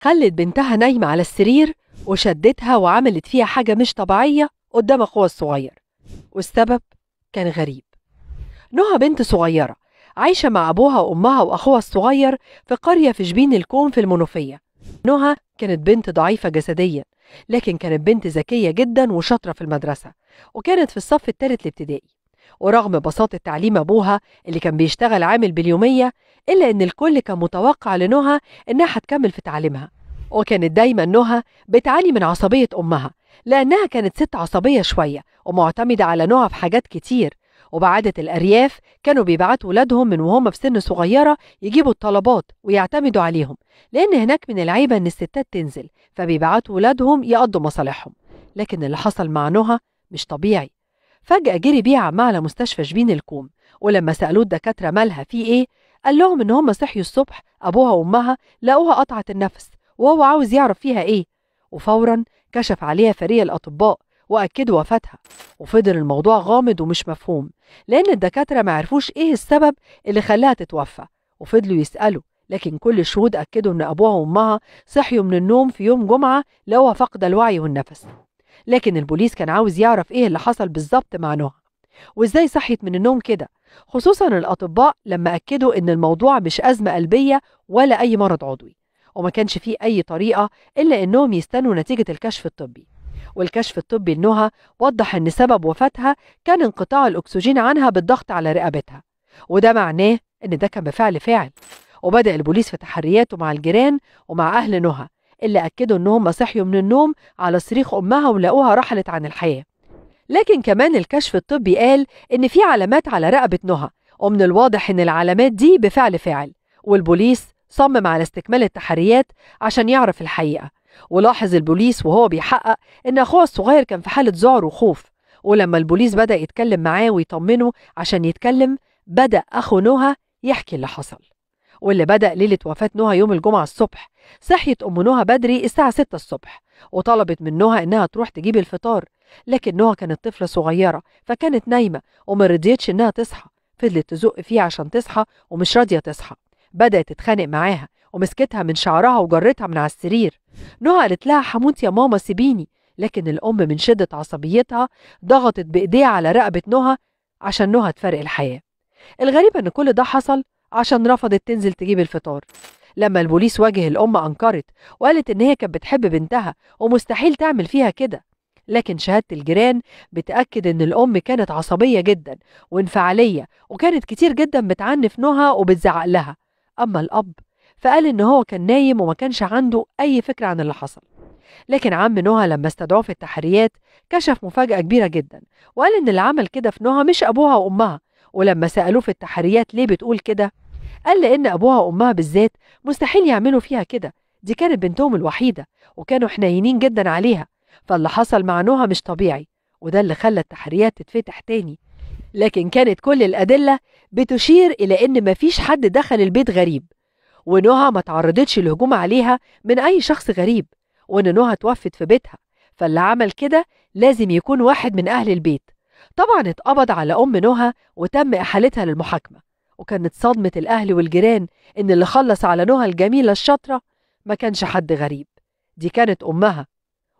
خلت بنتها نايمة على السرير وشدتها وعملت فيها حاجة مش طبيعية قدام أخوها الصغير والسبب كان غريب نهى بنت صغيرة عايشة مع أبوها وأمها وأخوها الصغير في قرية في جبين الكوم في المنوفية نهى كانت بنت ضعيفة جسديا لكن كانت بنت ذكية جدا وشاطرة في المدرسة وكانت في الصف الثالث الابتدائي ورغم بساطة تعليم أبوها اللي كان بيشتغل عامل باليومية إلا إن الكل كان متوقع لنهى إنها هتكمل في تعليمها وكانت دايما نهى بتعاني من عصبية أمها لأنها كانت ست عصبية شوية ومعتمدة على نهى في حاجات كتير وبعادة الأرياف كانوا بيبعتوا ولادهم من وهم في سن صغيرة يجيبوا الطلبات ويعتمدوا عليهم لأن هناك من العيبة إن الستات تنزل فبيبعتوا ولادهم يقضوا مصالحهم لكن اللي حصل مع نهى مش طبيعي فجأة جري بيه عمه على مستشفى شبين الكوم ولما سألوه الدكاترة مالها في إيه قال لهم إن هما صحيوا الصبح أبوها وأمها لقوها قطعت النفس وهو عاوز يعرف فيها إيه وفورا كشف عليها فريق الأطباء وأكدوا وفاتها وفضل الموضوع غامض ومش مفهوم لأن الدكاترة ما عرفوش إيه السبب اللي خلاها تتوفى وفضلوا يسألوا لكن كل الشهود أكدوا إن أبوها وأمها صحيوا من النوم في يوم جمعة لقوها فقد الوعي والنفس لكن البوليس كان عاوز يعرف إيه اللي حصل بالظبط مع نهى وإزاي صحيت من النوم كده خصوصا الأطباء لما أكدوا إن الموضوع مش أزمة قلبية ولا أي مرض عضوي وما كانش فيه أي طريقة إلا إنهم يستنوا نتيجة الكشف الطبي والكشف الطبي لنهى وضح إن سبب وفاتها كان انقطاع الأكسجين عنها بالضغط على رقبتها وده معناه إن ده كان بفعل فاعل وبدأ البوليس في تحرياته مع الجيران ومع أهل نهى اللي أكدوا إنهم صحيوا من النوم على صريخ أمها ولقوها رحلت عن الحياة لكن كمان الكشف الطبي قال إن في علامات على رقبة نهى ومن الواضح إن العلامات دي بفعل فاعل والبوليس صمم على استكمال التحريات عشان يعرف الحقيقة ولاحظ البوليس وهو بيحقق إن أخوه الصغير كان في حالة ذعر وخوف ولما البوليس بدأ يتكلم معاه ويطمنه عشان يتكلم بدأ أخو نهى يحكي اللي حصل واللي بدأ ليلة وفاة نهى يوم الجمعة الصبح صحيت أم نهى بدري الساعة 6 الصبح وطلبت من نهى إنها تروح تجيب الفطار لكن نهى كانت طفلة صغيرة فكانت نايمة وما رضيتش إنها تصحى فضلت تزق فيها عشان تصحى ومش راضية تصحى بدأت تتخانق معاها ومسكتها من شعرها وجرتها من على السرير نهى قالت لها حموت يا ماما سيبيني لكن الأم من شدة عصبيتها ضغطت بإيديها على رقبة نهى عشان نهى تفارق الحياة الغريب إن كل ده حصل عشان رفضت تنزل تجيب الفطار لما البوليس واجه الأم أنكرت وقالت إن هي كانت بتحب بنتها ومستحيل تعمل فيها كده لكن شهادة الجيران بتأكد إن الأم كانت عصبية جدا وانفعالية وكانت كتير جدا بتعنف نهى وبتزعق لها أما الأب فقال إن هو كان نايم وما كانش عنده أي فكرة عن اللي حصل لكن عم نهى لما استدعوه في التحريات كشف مفاجأة كبيرة جدا وقال إن اللي عمل كده في نهى مش أبوها وأمها ولما سألوه في التحريات ليه بتقول كده قال لأن أبوها وأمها بالذات مستحيل يعملوا فيها كده دي كانت بنتهم الوحيدة وكانوا حنينين جدا عليها فاللي حصل مع نوها مش طبيعي وده اللي خلى التحريات تتفتح تاني لكن كانت كل الأدلة بتشير إلى إن مفيش حد دخل البيت غريب ونوها ما تعرضتش لهجوم عليها من أي شخص غريب وإن نوها توفت في بيتها فاللي عمل كده لازم يكون واحد من أهل البيت طبعا اتقبض على أم نهى وتم إحالتها للمحاكمة وكانت صدمة الأهل والجيران إن اللي خلص على نهى الجميلة الشاطرة ما كانش حد غريب دي كانت أمها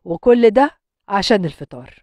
وكل ده عشان الفطار